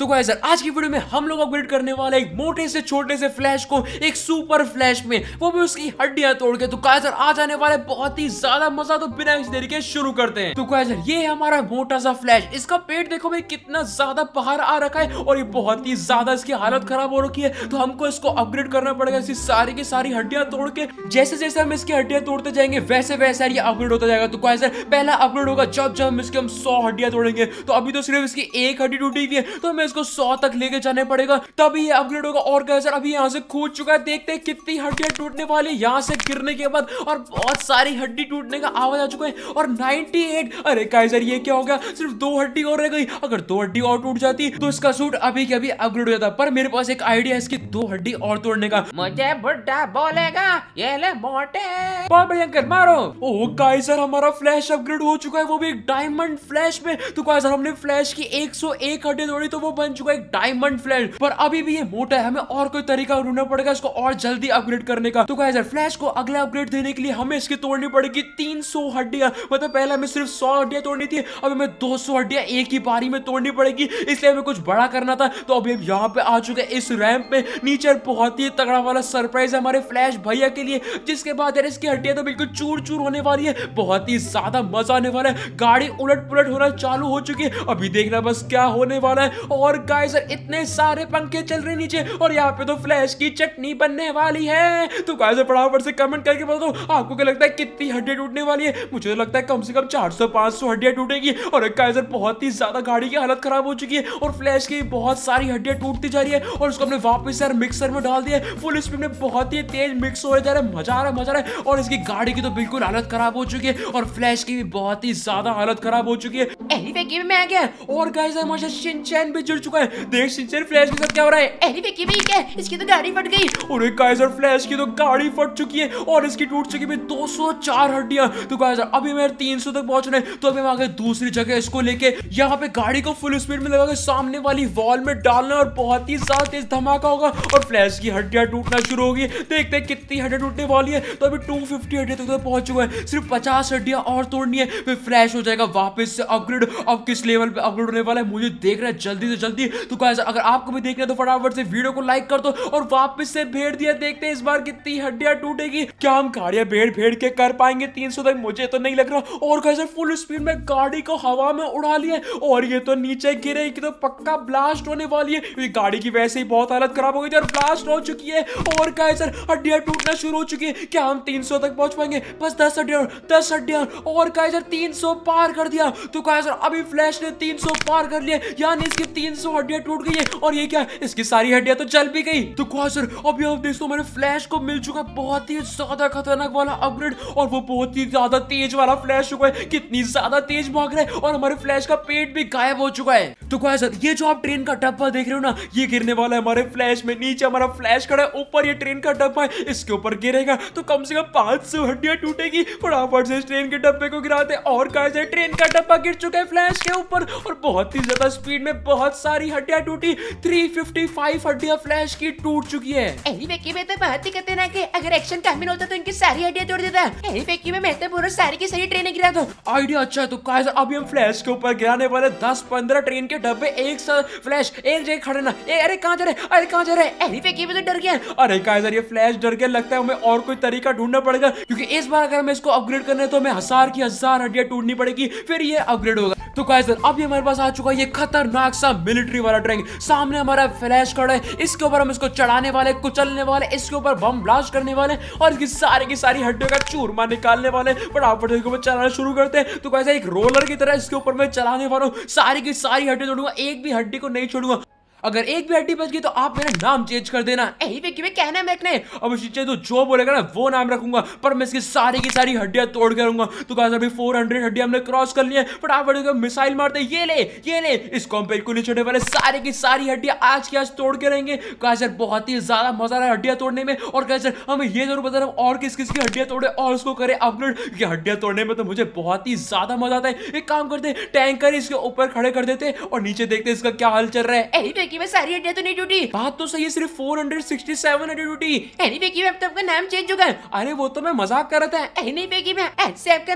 तो guys sir आज की वीडियो में हम लोग अपग्रेड करने वाले एक मोटे से छोटे से फ्लैश को एक सुपर फ्लैश में वो भी उसकी हड्डियां तोड़ के तो गाइस सर आज आने वाले बहुत ही ज्यादा मजा तो बिना किसी के शुरू करते हैं तो गाइस सर ये हमारा मोटा सा फ्लैश इसका पेट देखो भाई कितना ज्यादा बाहर आ रखा है और ये बहुत ही ज्यादा इसकी हालत खराब हो रखी है तो हमको इसको अपग्रेड करना पड़ेगा इसकी सारी की सारी हड्डियां तोड़ के जैसे जैसे हम इसकी हड्डियां तोड़ते जाएंगे वैसे वैसे ये अपग्रेड होता जाएगा तो गाइस सर पहला अपग्रेड होगा जब जब हम इसकी हम सौ हड्डियां तोड़ेंगे तो अभी तो सिर्फ इसकी एक हड्डी टूटी हुई है तो हमें इसको सौ तक लेके जाने पड़ेगा तभी ये अपग्रेड होगा और गैसर अभी यहाँ से खोज चुका है देखते हैं कितनी हड्डियां टूटने वाली यहाँ से गिरने के बाद और बहुत सारी हड्डी टूटने का आवाज आ चुका है और 98 अरे गैसर ये क्या हो गया सिर्फ दो हड्डी और रह गई अगर दो हड्डी और टूट जाती तो इसका सूट अभी के अभी अपग्रेड हो जाता पर मेरे पास एक आइडिया है इसकी दो हड्डी और तोड़ने का मुझे बुढ़ा बोलेगा ये ले मोटे भयंकर मारो ओ गाइसर हमारा फ्लैश अपग्रेड हो चुका है वो भी एक डायमंड फ्लैश में तो गाइसर हमने फ्लैश की 101 हड्डी तोड़ी तो वो बन चुका है डायमंड फ्लैश पर अभी भी ये मोटा है हमें और कोई तरीका ढूंढना पड़ेगा इसको और जल्दी अपग्रेड करने का तो क्या गाइस फ्लैश को अगले अपग्रेड देने के लिए हमें इसकी तोड़नी पड़ेगी 300 हड्डियां मतलब पहले हमें सिर्फ 100 हड्डियां तोड़नी थी अब हमें 200 हड्डियां एक ही बारी में तोड़नी पड़ेगी इसलिए हमें कुछ बड़ा करना था तो अभी हम यहाँ पे आ चुके इस रैम्प में नीचे बहुत ही तगड़ा वाला सरप्राइज है हमारे फ्लैश भैया के लिए जिसके बाद यार इसकी हड्डियां तो बिल्कुल चूर चूर होने वाली है बहुत ही ज्यादा मजा आने वाला है गाड़ी उलट पुलट होना चालू हो चुकी है अभी देखना बस क्या होने वाला है और और गाइस इतने सारे पंखे चल रहे नीचे और यहाँ पे तो फ्लैश की चटनी बनने वाली है तो गाइस फटाफट से कमेंट करके बता दो आपको क्या लगता है कितनी हड्डियां टूटने वाली है मुझे तो लगता है कम से कम 400-500 हड्डियां टूटेगी और गाइस बहुत ही ज्यादा गाड़ी की हालत खराब हो चुकी है और फ्लैश की बहुत सारी हड्डियां टूटती जा रही है और उसको हमने वापस यार मिक्सर में डाल दिया फुल स्पीड में बहुत ही तेज मिक्स हो जा रहा है मजा आ रहा है मजा आ रहा है और इसकी गाड़ी की तो बिल्कुल हालत खराब हो चुकी है और फ्लैश की भी बहुत ही ज्यादा हालत खराब हो चुकी है एनीवे गेम में आ और गाइस मुझे शिनचैन भी जुड़ चुका है देख सिंचन फ्लैश के साथ क्या हो रहा है अरे विकी भाई क्या इसकी तो गाड़ी फट गई और एक और फ्लैश की तो गाड़ी फट चुकी है और इसकी टूट चुकी है 204 हड्डियां तो गाइस अभी मेरे 300 तक पहुंचना है तो अभी हम आगे दूसरी जगह इसको लेके यहाँ पे गाड़ी को फुल स्पीड में लगा के सामने वाली वॉल में डालना और बहुत ही ज्यादा तेज धमाका होगा और फ्लैश की हड्डियां टूटना शुरू होगी देखते हैं कितनी हड्डियां टूटने वाली है तो अभी टू हड्डियां तक तो पहुंच चुका है सिर्फ पचास हड्डियां और तोड़नी है फिर फ्लैश हो जाएगा वापस से अपग्रेड अब किस लेवल पे अपग्रेड होने वाला है मुझे देख रहा है जल्दी से जल्दी जल्दी तो गाइस अगर आपको भी देखना है तो फटाफट से वीडियो को लाइक कर दो और वापस से भेड़ दिया देखते हैं इस बार कितनी हड्डियां टूटेगी क्या हम गाड़िया भेड़ भेड़ के कर पाएंगे तीन तक मुझे तो नहीं लग रहा और गाइस फुल स्पीड में गाड़ी को हवा में उड़ा लिया और ये तो नीचे गिरे की तो पक्का ब्लास्ट होने वाली है तो गाड़ी की वैसे ही बहुत हालत खराब हो गई थी और ब्लास्ट हो चुकी है और गाय सर हड्डियां टूटना शुरू हो चुकी है क्या हम 300 तक पहुंच पाएंगे बस 10 हड्डियां दस हड्डियां और गाय सर 300 पार कर दिया तो गाय सर अभी फ्लैश ने 300 पार कर लिया यानी इसकी तीन सौ हड्डियां टूट गई है और ये क्या इसकी सारी हड्डियां तो चल भी गई तो कहा सर अभी आप देख तो मेरे फ्लैश को मिल चुका बहुत ही ज्यादा खतरनाक वाला अपग्रेड और वो बहुत ही ज्यादा तेज वाला फ्लैश हुआ है कितनी ज्यादा तेज भाग रहा है और हमारे फ्लैश का पेट भी गायब हो चुका है तो कहा सर ये जो आप ट्रेन का डब्बा देख रहे हो ना ये गिरने वाला है हमारे फ्लैश में नीचे हमारा फ्लैश खड़ा है ऊपर ये ट्रेन का डब्बा है इसके ऊपर गिरेगा तो कम से कम पांच सौ हड्डियां टूटेगी फटाफट से ट्रेन के डब्बे को गिराते और कहा ट्रेन का डब्बा गिर चुका है फ्लैश के ऊपर और बहुत ही ज्यादा स्पीड में बहुत सारी हड्डियां टूटी 355 हड्डियां फ्लैश की टूट चुकी एनी में तो ही है अगर एक्शन होता तो इनकी सारी हड्डियां तोड़ देता एनी में मैं तो पूरा सारी की सारी गिरा दो अच्छा है तो गाइस अभी हम फ्लैश के ऊपर गिराने वाले 10 15 ट्रेन के डब्बे एक साथ फ्लैश एक जगह खड़े ना ए, अरे कहां जा रहे अरे कहां जा रहे एनी में तो डर गया अरे गाइस यार ये फ्लैश डर गया लगता है हमें और कोई तरीका ढूंढना पड़ेगा क्योंकि इस बार अगर इसको अपग्रेड करना है तो हमें हजार की हजार हड्डियां टूटनी पड़ेगी फिर ये अपग्रेड होगा तो गाइस अब ये हमारे पास आ चुका है ये खतरनाक सा मिलिट्री वाला ट्रैंक सामने हमारा फ्लैश खड़ा है इसके ऊपर हम इसको चढ़ाने वाले कुचलने वाले इसके ऊपर बम ब्लास्ट करने वाले और इसकी सारी की सारी हड्डियों का चूरमा निकालने वाले फटाफट इसके ऊपर चलाना शुरू करते हैं तो कैसे एक रोलर की तरह इसके ऊपर मैं चलाने वाला हूँ सारी की सारी हड्डी छोड़ूंगा एक भी हड्डी को नहीं छोड़ूंगा अगर एक भी हड्डी बच गई तो आप मेरा नाम चेंज कर देना यही कहना है अब तो जो बोलेगा ना वो नाम रखूंगा पर मैं इसकी सारी की सारी हड्डियां तोड़ के रहूंगा तो कहा अभी फोर हंड्रेड हड्डी हमने क्रॉस कर ली है बड़े मिसाइल मारते ये ले ये ले इस कॉम्पेल को छोड़ने वाले सारी की सारी हड्डियां आज की आज तोड़ के रहेंगे कहा सर बहुत ही ज्यादा मजा रहा हड्डियां तोड़ने में और कहा सर हमें ये जरूर बता रहा हूँ और किस किस की हड्डियां तोड़े और उसको करे अपलोड ये हड्डियां तोड़ने में तो मुझे बहुत ही ज्यादा मजा आता है एक काम करते टैंकर इसके ऊपर खड़े कर देते और नीचे देखते इसका क्या हाल चल रहा है की मैं सारी हड्डियां तो नहीं टूटी बात तो सही है सिर्फ फोर हंड्रेड हड्डी टूटी एनीवे की अब तो नाम चेंज अरे वो तो मैं मजाक कर रहा था एनीवे की मैं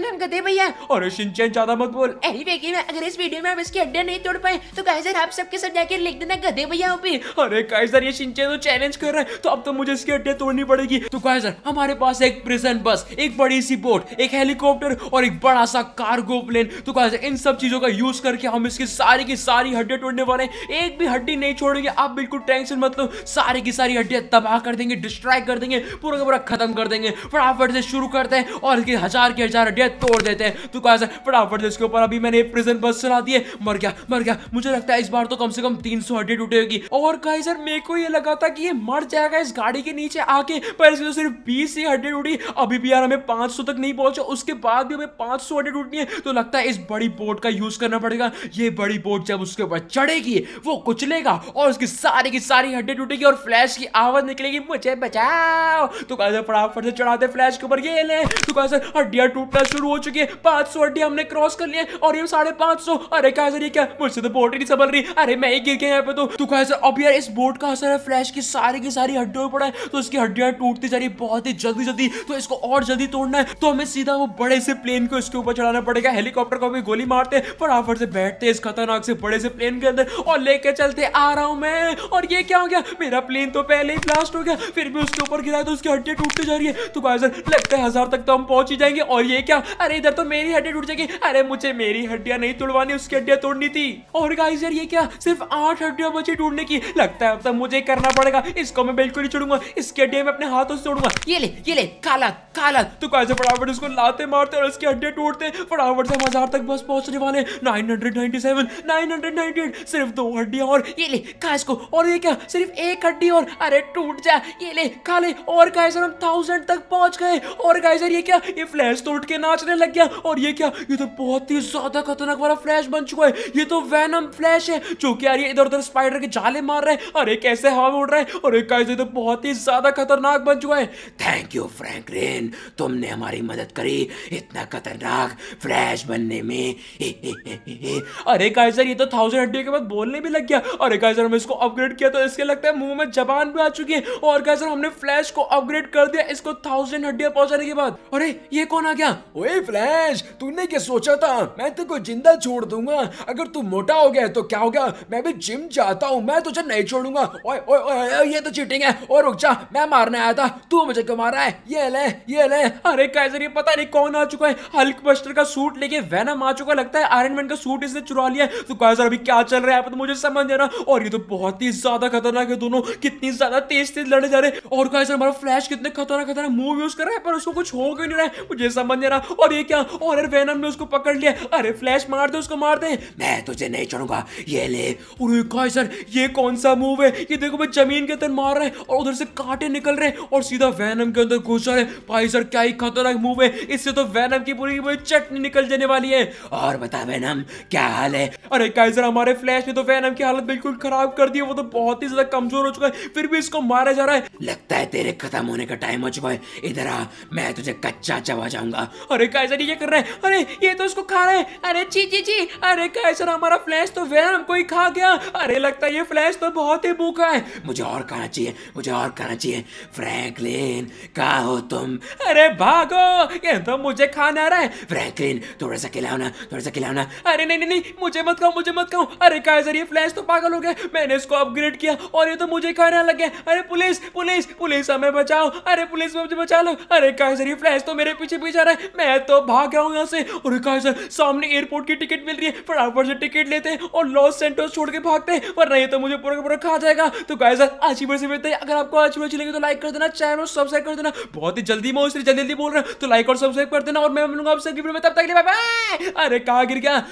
नाम गधे भैया और शिनचैन ज्यादा मत बोल एनीवे की मैं अगर इस वीडियो में इसकी हड्डियां नहीं तोड़ पाए तो आप सबके लिख देना गधे भैया पे अरे ये शिनचैन तो चैलेंज कर रहा है तो अब तो मुझे इसकी हड्डियां तोड़नी पड़ेगी तो काइजर हमारे पास एक प्रिजन बस एक बड़ी सी बोट एक हेलीकॉप्टर और एक बड़ा सा कार्गो प्लेन तो काइजर इन सब चीजों का यूज करके हम इसकी सारी की सारी हड्डियां तोड़ने वाले एक भी हड्डी नहीं छोड़ेंगे आप बिल्कुल टेंशन मत लो सारी की सारी हड्डियां तबाह कर देंगे डिस्ट्रॉय कर देंगे पूरा का पूरा खत्म कर देंगे फटाफट से शुरू करते हैं और इसके हजार के हजार हड्डियां तोड़ देते हैं तो कहा फटाफट से इसके ऊपर अभी मैंने प्रिजन बस चला दिए मर गया मर गया मुझे लगता है इस बार तो कम से कम तीन सौ हड्डी टूटे होगी और कहा सर मेरे को ये लगा था कि ये मर जाएगा इस गाड़ी के नीचे आके पर इसमें तो सिर्फ बीस ही हड्डी टूटी अभी भी यार हमें पांच सौ तक नहीं पहुंचा उसके बाद भी हमें पांच सौ हड्डी टूटनी है तो लगता है इस बड़ी बोट का यूज करना पड़ेगा ये बड़ी बोट जब उसके ऊपर चढ़ेगी वो कुचलेगा गया और उसकी सारी की सारी हड्डी टूटेगी और फ्लैश की आवाज निकलेगी मुझे बचाओ तो कहा फटाफट से चढ़ा दे फ्लैश के ऊपर ये ले तो कहा सर हड्डियां टूटना शुरू हो चुकी है पांच सौ हड्डियां हमने क्रॉस कर लिया और ये साढ़े पांच सौ अरे कहा सर ये क्या मुझसे तो बोट ही नहीं संभल रही अरे मैं ही गिर गया यहाँ पे तो कहा सर अब यार इस बोट का असर है फ्लैश की सारी की सारी हड्डियों पड़ा है तो उसकी हड्डियां टूटती जा रही बहुत ही जल्दी जल्दी तो इसको और जल्दी तोड़ना है तो हमें सीधा वो बड़े से प्लेन को इसके ऊपर चढ़ाना पड़ेगा हेलीकॉप्टर को भी गोली मारते फटाफट से बैठते इस खतरनाक से बड़े से प्लेन के अंदर और लेके चलते आ रहा हूँ मैं और ये क्या हो गया मेरा प्लेन तो पहले ही ब्लास्ट हो गया फिर भी उसके ऊपर गिरा तो उसकी हड्डी टूटती जा रही है तो भाई सर लगता है हजार तक तो हम पहुंच ही जाएंगे और ये क्या अरे इधर तो मेरी हड्डी टूट जाएगी अरे मुझे मेरी हड्डियां नहीं तोड़वानी उसकी हड्डियां तोड़नी थी और गाइस यार ये क्या सिर्फ आठ हड्डियां बची टूटने की लगता है अब तक मुझे करना पड़ेगा इसको मैं बिल्कुल नहीं छोड़ूंगा इसकी हड्डियां मैं अपने हाथों से तोड़ूंगा ये ले ये ले काला काला तो कैसे फटाफट उसको लाते मारते और उसकी हड्डी टूटते फटाफट से हम हजार तक बस पहुंचने वाले nine hundred ninety seven nine hundred ninety सिर्फ दो हड्डियां और ये ले खा इसको और ये क्या सिर्फ एक हड्डी और अरे टूट जा ये ले खा ले और गाय सर हम थाउजेंड तक पहुंच गए और गाय सर ये क्या ये फ्लैश तो उठ के नाचने लग गया और ये क्या ये तो बहुत ही ज्यादा खतरनाक वाला फ्लैश बन चुका है ये तो वैनम फ्लैश है जो कि यार ये इधर उधर स्पाइडर के जाले मार रहे हैं अरे कैसे हवा में उड़ रहे हैं और एक गाय तो बहुत ही ज्यादा खतरनाक बन चुका है थैंक यू फ्रैंकलिन तुमने हमारी मदद करी इतना खतरनाक फ्लैश बनने में अरे गाय सर ये तो थाउजेंड हड्डियों के बाद बोलने भी लग गया अरे गाइस हमने इसको अपग्रेड किया तो इसके लगता है मुंह में जबान भी आ चुकी है और गाइस हमने फ्लैश को अपग्रेड कर दिया इसको थाउजेंड हड्डियां पहुंचाने के बाद अरे ये कौन आ गया ओए फ्लैश तूने क्या सोचा था मैं तेरे को जिंदा छोड़ दूंगा अगर तू मोटा हो गया तो क्या हो गया मैं भी जिम जाता हूँ मैं तुझे नहीं छोड़ूंगा ओए ओए ओए ये तो चीटिंग है और रुक जा मैं मारने आया था तू मुझे क्यों मार रहा है ये ले ये ले अरे कैसर ये पता नहीं कौन आ चुका है हल्क बस्टर का सूट लेके वैनम आ चुका लगता है आयरन मैन का सूट इसने चुरा लिया तो कैसर अभी क्या चल रहा है तो मुझे समझ देना और ये तो बहुत ही ज्यादा खतरनाक है दोनों कितनी ज्यादा तेज तेज लड़े जा रहे और गाइस हमारा फ्लैश कितने खतरनाक खतरनाक मूव यूज कर रहा है पर उसको कुछ हो क्यों नहीं रहा है मुझे समझ नहीं रहा और ये क्या और अरे वेनम ने उसको पकड़ लिया अरे फ्लैश मार दे उसको मार दे मैं तुझे नहीं छोड़ूंगा ये ले अरे गाइस यार ये कौन सा मूव है ये देखो मैं जमीन के अंदर मार रहा है और उधर से कांटे निकल रहे हैं और सीधा वैनम के अंदर घुस रहे भाई सर क्या ही खतरनाक मूव है इससे तो वैनम की पूरी की पूरी चटनी निकल जाने वाली है और बता वैनम क्या हाल है अरे गाइस हमारे फ्लैश में तो वैनम की हालत बिल्कुल बिल्कुल खराब कर दिया वो तो बहुत ही ज्यादा कमजोर हो चुका है फिर भी इसको मारा जा रहा है लगता है तेरे खत्म होने का टाइम हो चुका है इधर आ मैं तुझे कच्चा चबा जाऊंगा अरे कैसर ये कर रहा है अरे ये तो उसको खा रहे है अरे ची ची ची अरे कैसर हमारा फ्लैश तो वैन ही खा गया अरे लगता है ये फ्लैश तो बहुत ही भूखा है मुझे और खाना चाहिए मुझे और खाना चाहिए फ्रैंकलिन कहा हो तुम अरे भागो ये तो मुझे खाना आ रहा है फ्रैंकलिन थोड़ा सा खिलाओ ना थोड़ा सा खिलाओ ना अरे नहीं नहीं नहीं मुझे मत खाओ मुझे मत खाओ अरे कैसर ये फ्लैश तो पागल हो गए मैंने इसको अपग्रेड किया और ये तो मुझे खाना लग गया अरे पुलिस पुलिस पुलिस हमें बचाओ अरे पुलिस मुझे बचा लो अरे काइजर ये फ्लैश तो मेरे पीछे पीछे आ रहा है मैं तो भाग गया हूँ यहाँ से अरे काइजर सामने एयरपोर्ट की टिकट मिल रही है फटाफट से टिकट लेते हैं और लॉस सेंटर छोड़ के भागते हैं पर नहीं तो मुझे पूरा पूरा खा जाएगा तो काइजर आज ही से मिलते हैं अगर आपको आज वीडियो चलेगी तो लाइक कर देना चैनल और सब्सक्राइब कर देना बहुत ही जल्दी मैं उससे जल्दी जल्दी बोल रहा हूँ तो लाइक और सब्सक्राइब कर देना और मैं मिलूंगा आपसे तब तक अरे कहा गिर गया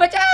बचा